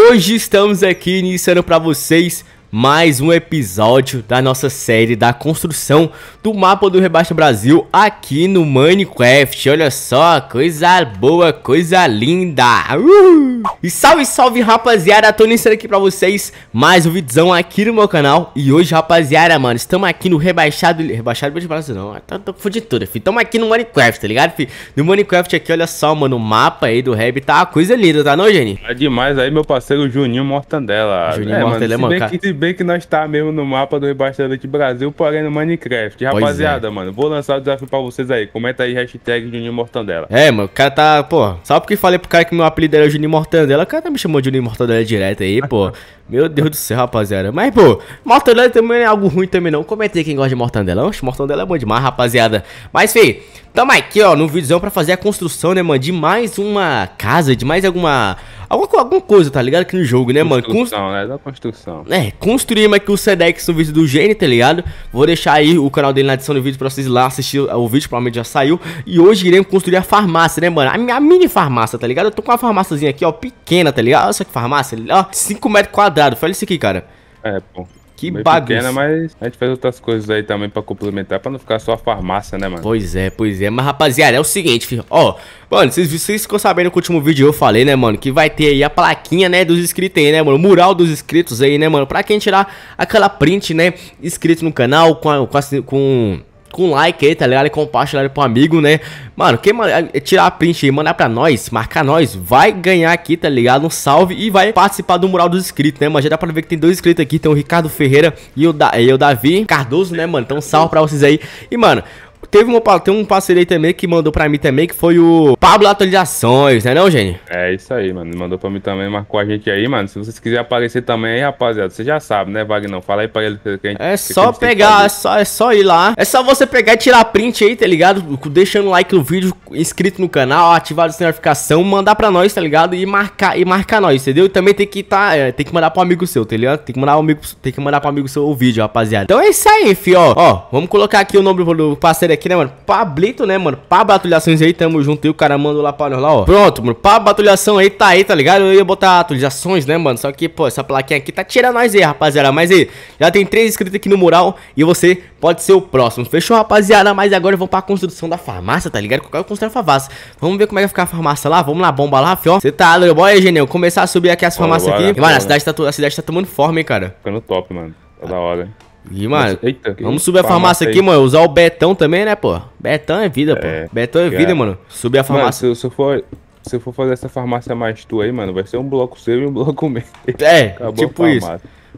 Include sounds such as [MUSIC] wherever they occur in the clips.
Hoje estamos aqui iniciando para vocês mais um episódio da nossa série da construção do mapa do Rebaixa Brasil aqui no Minecraft. Olha só, coisa boa, coisa linda. Uh! E salve, salve rapaziada, tô iniciando aqui pra vocês mais um vídeozão aqui no meu canal. E hoje, rapaziada, mano, estamos aqui no Rebaixado... Rebaixado Brasil não, tá, tá fudido tudo, filho. Tamo aqui no Minecraft, tá ligado, filho? No Minecraft aqui, olha só, mano, o mapa aí do Reb tá uma coisa linda, tá não, Jenny? É demais aí, meu parceiro Juninho Mortandela. Juninho é, Mortandela, mano, é cara. Que bem que nós tá mesmo no mapa do de Brasil, porém no Minecraft. É. Rapaziada, é. mano, vou lançar o desafio pra vocês aí. Comenta aí hashtag Juninho Mortandela. É, mano, o cara tá, pô, só porque falei pro cara que meu apelido era Juninho Mortandela, o cara tá me chamou de Juninho Mortandela direto aí, pô. [LAUGHS] meu Deus do céu, rapaziada. Mas, pô, mortandela também é algo ruim também não. Comenta aí quem gosta de mortandela. Oxe, mortandela é bom demais, rapaziada. Mas, fi, tamo aqui, ó, no videozão pra fazer a construção, né, mano, de mais uma casa, de mais alguma Alguma, alguma coisa, tá ligado? Aqui no jogo, né, mano? Construção, né? Da construção. É, construir mas que o Sedex no vídeo do Gene, tá ligado? Vou deixar aí o canal dele na edição do vídeo pra vocês ir lá assistir o vídeo, provavelmente já saiu. E hoje iremos construir a farmácia, né, mano? A minha mini farmácia, tá ligado? Eu tô com uma farmáciazinha aqui, ó, pequena, tá ligado? Olha só que farmácia, ó, 5 metros quadrados. Olha isso aqui, cara. É, pô. Que Meio bagunça. Pequena, mas a gente faz outras coisas aí também para complementar, para não ficar só a farmácia, né, mano? Pois é, pois é. Mas, rapaziada, é o seguinte, filho. Ó, mano, vocês, vocês ficam sabendo que o último vídeo eu falei, né, mano? Que vai ter aí a plaquinha, né, dos inscritos aí, né, mano? O mural dos inscritos aí, né, mano? Pra quem tirar aquela print, né? Inscrito no canal, com. A, com, a, com com like aí, tá ligado? E compartilhar pro amigo, né? Mano, quem eh, tirar a print e mandar pra nós, marcar nós, vai ganhar aqui, tá ligado? Um salve e vai participar do mural dos inscritos, né, mano? Já dá pra ver que tem dois inscritos aqui, tem o Ricardo Ferreira e o, da e o Davi Cardoso, né, mano? Então, salve pra vocês aí. E, mano, Teve uma, tem um parceiro aí também que mandou pra mim também, que foi o Pablo Atualizações, né não, gente É isso aí, mano. Mandou pra mim também, marcou a gente aí, mano. Se vocês quiserem aparecer também aí, rapaziada, você já sabe, né, Wagner? Fala aí pra ele que a gente, É só gente pegar, é só, é só ir lá. É só você pegar e tirar print aí, tá ligado? Deixando o like no vídeo, inscrito no canal, ativar a notificação, mandar pra nós, tá ligado? E marcar, e marcar nós, entendeu? E também tem que tá, é, tem que mandar pro amigo seu, tá ligado? Tem que mandar, amigo, tem que mandar pro amigo seu o vídeo, rapaziada. Então é isso aí, fi, ó. Ó, vamos colocar aqui o nome do parceiro aqui, né, mano? Pablito, né, mano? Pra batulhações aí, tamo junto. E o cara mandou lá pra nós lá, ó. Pronto, mano. Pra batulhação aí, tá aí, tá ligado? Eu ia botar atualizações, né, mano? Só que, pô, essa plaquinha aqui tá tirando nós aí, rapaziada. Mas aí, já tem três inscritos aqui no mural e você pode ser o próximo. Fechou, rapaziada? Mas agora vamos pra construção da farmácia, tá ligado? o construir a farmácia. Vamos ver como é que vai ficar a farmácia lá. Vamos lá, bomba lá, fio Você tá doido, boy, Genel? Começar a subir aqui as farmácias aqui. Mano, a cidade, tá, a cidade tá tomando forma, hein, cara. Ficando top, mano. Tá da hora, hein? E, mano, Eita, vamos subir a farmácia, farmácia aqui, mano. Usar o Betão também, né, pô? Betão é vida, é, pô. Betão é vida, mano. Subir a farmácia. Mano, se, se, eu for, se eu for fazer essa farmácia mais tua aí, mano, vai ser um bloco seu e um [LAUGHS] bloco meu. É, Acabou tipo isso.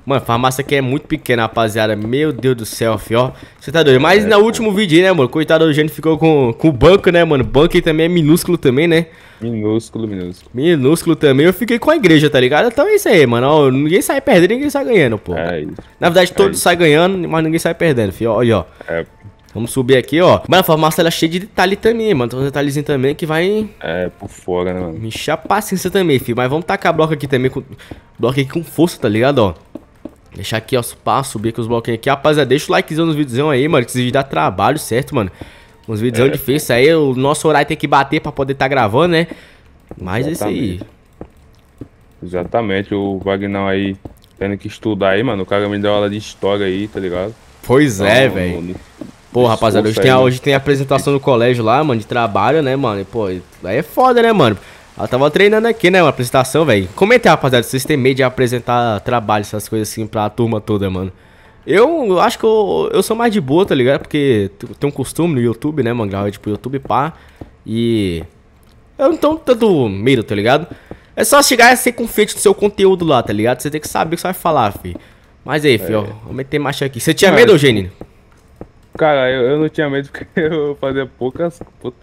Mano, farmácia aqui é muito pequena, rapaziada. Meu Deus do céu, ó. Você tá doido. Mas é, no último vídeo, né, mano? Coitado do gente ficou com, com o banco, né, mano? Banco aí também é minúsculo também, né? Minúsculo, minúsculo. Minúsculo também. Eu fiquei com a igreja, tá ligado? Então é isso aí, mano. Ó, ninguém sai perdendo, ninguém sai ganhando, pô. É isso. Na verdade, é todos saem ganhando, mas ninguém sai perdendo, filho. Olha, ó. É. Vamos subir aqui, ó. Mano, a farmácia ela é cheia de detalhe também, mano. Tem uns detalhezinhos também que vai. É, por fora, né, mano? Me a paciência também, filho. Mas vamos tacar bloco aqui também. Com... Bloco aqui com força, tá ligado, ó. Deixar aqui, ó, pá, subir com os bloquinhos aqui. Rapaziada, deixa o likezão nos vídeos aí, mano, que esses vídeos dá trabalho, certo, mano? Uns vídeos é. difíceis aí, o nosso horário tem que bater pra poder estar tá gravando, né? Mas esse é isso aí. Exatamente, o Vagnão aí tendo que estudar aí, mano. O cara me deu aula de história aí, tá ligado? Pois é, então, é, velho. Pô, rapaziada, hoje tem, a, hoje tem a apresentação no colégio lá, mano, de trabalho, né, mano? E, pô, aí é foda, né, mano? Ela tava treinando aqui, né? Uma apresentação, velho. Comenta aí, rapaziada, vocês têm medo de apresentar trabalho, essas coisas assim, pra turma toda, mano. Eu acho que eu, eu sou mais de boa, tá ligado? Porque tem um costume no YouTube, né, mano? Gravar, tipo, YouTube, pá. E. Eu não tenho tanto medo, tá ligado? É só chegar e ser confiante no seu conteúdo lá, tá ligado? Você tem que saber o que você vai falar, fi. Mas aí, fi, ó, é. vou meter marcha aqui. Você tinha Mas... medo, Eugênio? Cara, eu, eu não tinha medo porque [LAUGHS] eu fazia poucas,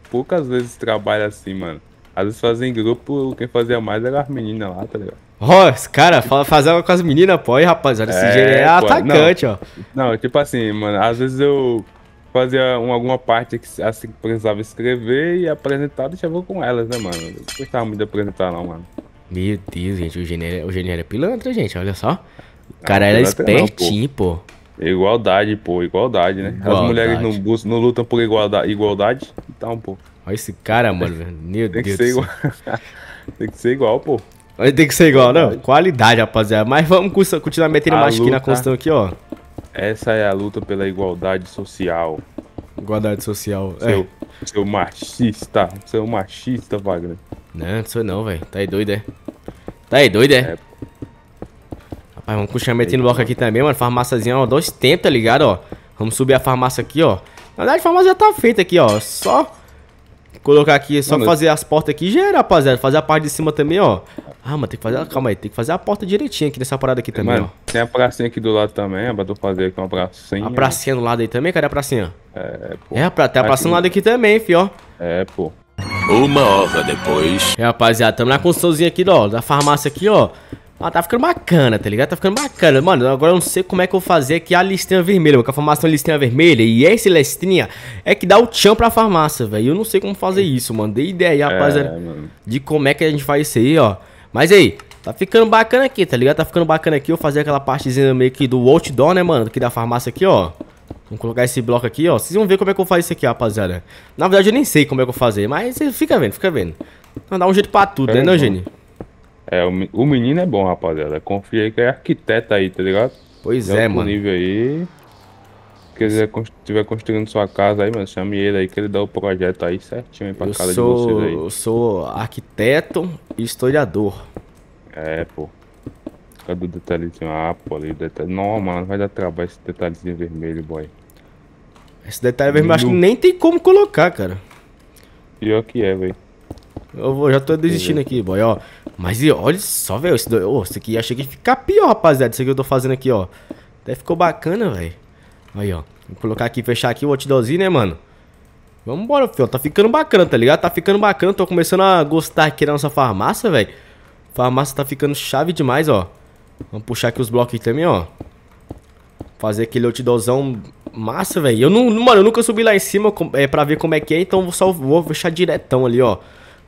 poucas vezes trabalho assim, mano. Às vezes fazem grupo, quem fazia mais era as meninas lá, tá ligado? Ó, oh, cara, fala, fazer com as meninas, pô, aí, rapaz, olha, esse é, gênero é atacante, não, ó. Não, tipo assim, mano, às vezes eu fazia um, alguma parte que assim, precisava escrever e apresentar, deixava com elas, né, mano? Eu gostava muito de apresentar não, mano. Meu Deus, gente, o gênero, o gênero é pilantra, gente, olha só. O cara era é espertinho, pô. pô. Igualdade, pô, igualdade, né? Igualdade. As mulheres não, não lutam por igualdade, igualdade, então, pô. Olha esse cara, mano. Meu Tem Deus. Que ser igual. [LAUGHS] Tem que ser igual, pô. Tem que ser igual, não. Qualidade, rapaziada. Mas vamos continuar metendo mais luta, aqui na construção aqui, ó. Essa é a luta pela igualdade social. Igualdade social, é. seu, é. Seu machista. Seu machista, Wagner. Não, não sou não, velho. Tá aí doido, é? Tá aí doido, é? é. Rapaz, vamos continuar metendo bloco aqui também, mano. Farmáciazinha, ó. Dois tempos, tá ligado, ó. Vamos subir a farmácia aqui, ó. Na verdade, a farmácia já tá feita aqui, ó. Só Colocar aqui, só Mano, fazer as portas aqui já era, rapaziada. Fazer a parte de cima também, ó. Ah, mano, tem que fazer. Calma aí, tem que fazer a porta direitinha aqui nessa parada aqui também, mano, ó. Tem a pracinha aqui do lado também, é pra tu fazer aqui uma pracinha. A pracinha do lado aí também? Cadê a pracinha? É, pô. É, pra, tem a pracinha do lado aqui também, fi, ó. É, pô. Uma hora depois. É, rapaziada, tamo na construçãozinha aqui, ó, da farmácia aqui, ó. Ah, tá ficando bacana, tá ligado? Tá ficando bacana. Mano, agora eu não sei como é que eu vou fazer aqui a listrinha vermelha. Porque a farmácia é listrinha vermelha. E esse listrinha é que dá o tchan pra farmácia, velho. Eu não sei como fazer isso, mano. Dei ideia, é, rapaziada. É, de como é que a gente faz isso aí, ó. Mas aí, Tá ficando bacana aqui, tá ligado? Tá ficando bacana aqui. Eu fazer aquela partezinha meio que do outdoor, né, mano? Aqui da farmácia aqui, ó. Vamos colocar esse bloco aqui, ó. Vocês vão ver como é que eu faço isso aqui, rapaziada. Na verdade, eu nem sei como é que eu vou fazer, mas fica vendo, fica vendo. Então, dá um jeito pra tudo, é né, Eugênio? É, o, o menino é bom, rapaziada. Confia aí que é arquiteto aí, tá ligado? Pois Tem é, mano. nível aí. Se quiser estiver construindo sua casa aí, mano, chame ele aí que ele dá o projeto aí certinho aí pra eu casa sou, de vocês aí. Eu sou arquiteto e historiador. É, pô. Cadê o detalhezinho? Ah, pô, ali o detalhe. Não, mano, vai dar trabalho esse detalhezinho vermelho, boy. Esse detalhe vermelho acho que nem tem como colocar, cara. Pior que é, velho. Eu vou, já tô desistindo aqui, boy, ó. Mas e, olha só, velho. Esse, oh, esse aqui achei que ia ficar pior, rapaziada. Isso aqui eu tô fazendo aqui, ó. Até ficou bacana, velho. Aí, ó. Vou colocar aqui, fechar aqui o outdoorzinho, né, mano? Vambora, filho. Tá ficando bacana, tá ligado? Tá ficando bacana. Tô começando a gostar aqui da nossa farmácia, velho. Farmácia tá ficando chave demais, ó. Vamos puxar aqui os blocos também, ó. Fazer aquele outdoorzão massa, velho. Eu não, mano, eu nunca subi lá em cima é, pra ver como é que é, então só vou fechar diretão ali, ó.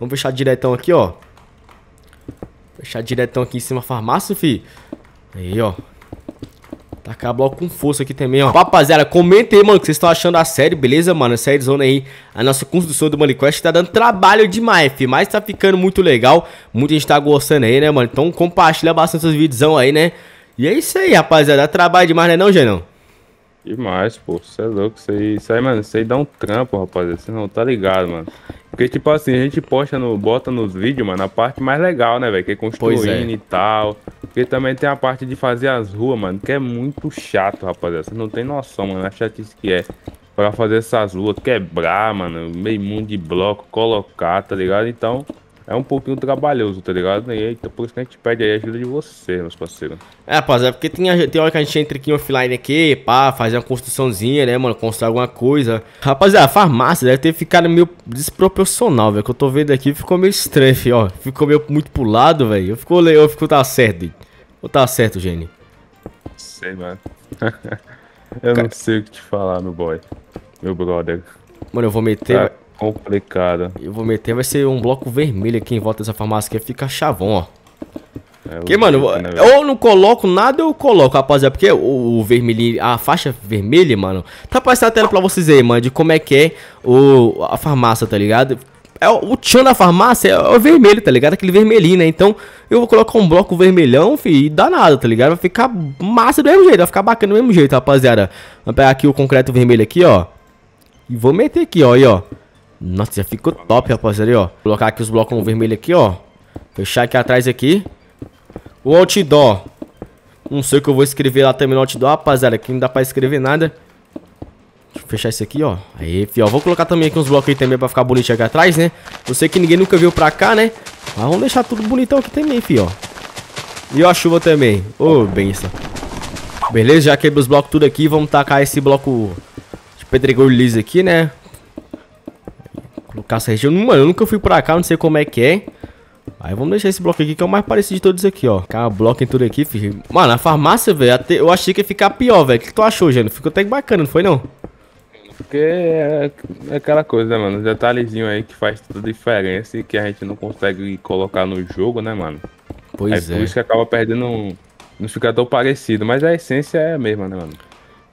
Vamos fechar diretão aqui, ó. Fechar diretão aqui em cima da farmácia, fi. Aí, ó. Tacar tá bloco com força aqui também, ó. Rapaziada, comenta aí, mano, o que vocês estão achando da série, beleza, mano? A aí, a nossa construção do Moneycraft tá dando trabalho demais, fi. Mas tá ficando muito legal. Muita gente tá gostando aí, né, mano? Então compartilha bastante os vídeos aí, né? E é isso aí, rapaziada. Dá trabalho demais, né não, Genão? Demais, pô. Você é louco. Isso aí, aí, mano, isso aí dá um trampo, rapaz. Você não tá ligado, mano. Porque, tipo assim, a gente posta no, bota nos vídeos, mano, a parte mais legal, né, velho? Que é, é. construindo é. e tal. Porque também tem a parte de fazer as ruas, mano, que é muito chato, rapaziada. Você não tem noção, mano, a chatice que é. Pra fazer essas ruas, quebrar, mano, meio mundo de bloco, colocar, tá ligado? Então, é um pouquinho trabalhoso, tá ligado? E aí, então, por isso que a gente pede aí a ajuda de você, meus parceiros. É, rapaz, é porque tem, tem hora que a gente entra aqui offline aqui, pá, fazer uma construçãozinha, né, mano? Construir alguma coisa. Rapaziada, a farmácia deve ter ficado meio desproporcional, velho. Que eu tô vendo aqui ficou meio estranho, filho, [LAUGHS] ó. Ficou meio muito pro lado, velho. Eu ficou eu fico tá certo, ou tá certo, Gene? Sei, mano. [LAUGHS] eu Cara... não sei o que te falar, meu boy. Meu brother. Mano, eu vou meter. Tá complicado. Eu vou meter, vai ser um bloco vermelho aqui em volta dessa farmácia que fica chavão, ó. É, que, mano, né, eu não coloco nada, eu coloco, rapaziada, porque o, o vermelhinho, a faixa vermelha, mano, tá passando a tela pra vocês aí, mano, de como é que é o, a farmácia, tá ligado? É, o tchan da farmácia é o vermelho, tá ligado? Aquele vermelhinho, né? Então, eu vou colocar um bloco vermelhão, fi, e dá nada, tá ligado? Vai ficar massa do mesmo jeito, vai ficar bacana do mesmo jeito, rapaziada. Vou pegar aqui o concreto vermelho aqui, ó. E vou meter aqui, ó, aí, ó. Nossa, já ficou top, rapaziada, aí, ó. Colocar aqui os blocos vermelhos aqui, ó. Fechar aqui atrás aqui. O outdoor. Não sei o que eu vou escrever lá também no outdoor, rapaziada. Aqui não dá pra escrever nada. Deixa eu fechar isso aqui, ó. Aí, fio, ó. Vou colocar também aqui uns blocos aí também pra ficar bonitinho aqui atrás, né? Eu sei que ninguém nunca veio pra cá, né? Mas vamos deixar tudo bonitão aqui também, fio, E ó, a chuva também. Ô, oh, benção. Beleza, já quebrei os blocos tudo aqui. Vamos tacar esse bloco de pedregulho liso aqui, né? do caça região. Mano, eu nunca fui pra cá, não sei como é que é. Aí vamos deixar esse bloco aqui, que é o mais parecido de todos aqui, ó. Cara, bloco em tudo aqui, filho. Mano, a farmácia, velho, eu achei que ia ficar pior, velho. O que tu achou, Gênio? Ficou até bacana, não foi, não? Porque é, é aquela coisa, né, mano? detalhezinho aí que faz toda a diferença e que a gente não consegue colocar no jogo, né, mano? Pois é. é. por isso que acaba perdendo... Não fica tão parecido, mas a essência é a mesma, né, mano?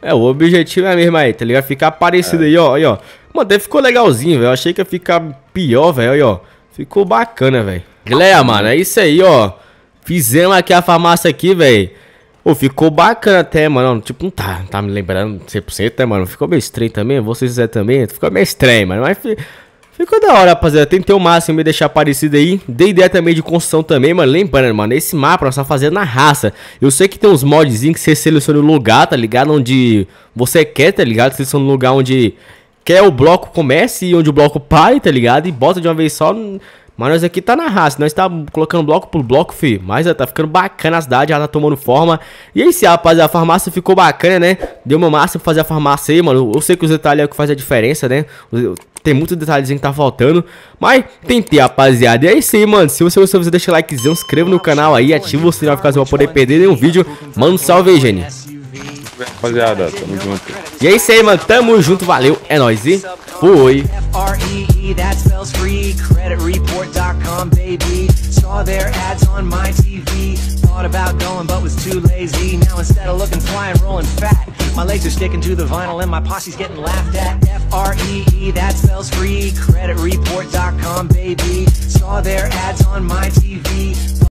É, o objetivo é a mesma aí, tá ligado? Ficar parecido é. aí, ó, aí, ó. Pô, até ficou legalzinho, velho. Achei que ia ficar pior, velho. ó. Ficou bacana, velho. Galera, mano, é isso aí, ó. Fizemos aqui a farmácia aqui, velho. Pô, ficou bacana até, mano. Tipo, não tá, tá me lembrando 100%, né, mano? Ficou meio estranho também, vocês é também. Ficou meio estranho, mano. Mas ficou da hora, rapaziada. Tentei o máximo me deixar parecido aí. Dei ideia também de construção também, mano. Lembrando, mano, esse mapa nós tá fazendo na raça. Eu sei que tem uns modzinhos que você seleciona o lugar, tá ligado? Onde você quer, tá ligado? Seleciona o lugar onde quer o bloco comece e onde o bloco pare, tá ligado? E bota de uma vez só. Mas nós aqui tá na raça, nós tá colocando bloco por bloco, fi. Mas já tá ficando bacana a cidade, já tá tomando forma. E é isso, rapaz, a farmácia ficou bacana, né? Deu uma massa pra fazer a farmácia aí, mano. Eu sei que os detalhes é o que faz a diferença, né? Tem muito detalhezinho que tá faltando. Mas tentei, rapaziada. E é isso aí, mano. Se você gostou, você deixa o likezão, inscreva no canal aí, ativa o sininho você não poder perder nenhum vídeo. Mano, salve aí, Gene. Rapaziada, tamo junto. E é isso aí, mano. Tamo junto, valeu, é nóis e fui. that spells free. Creditreport.com, baby. Saw their ads on my TV. Thought about going, but was too lazy. Now instead of looking fly, and rolling fat. My legs are sticking to the vinyl, and my posse's getting laughed at. F R E E, that spells free. Creditreport.com, baby. Saw their ads on my TV.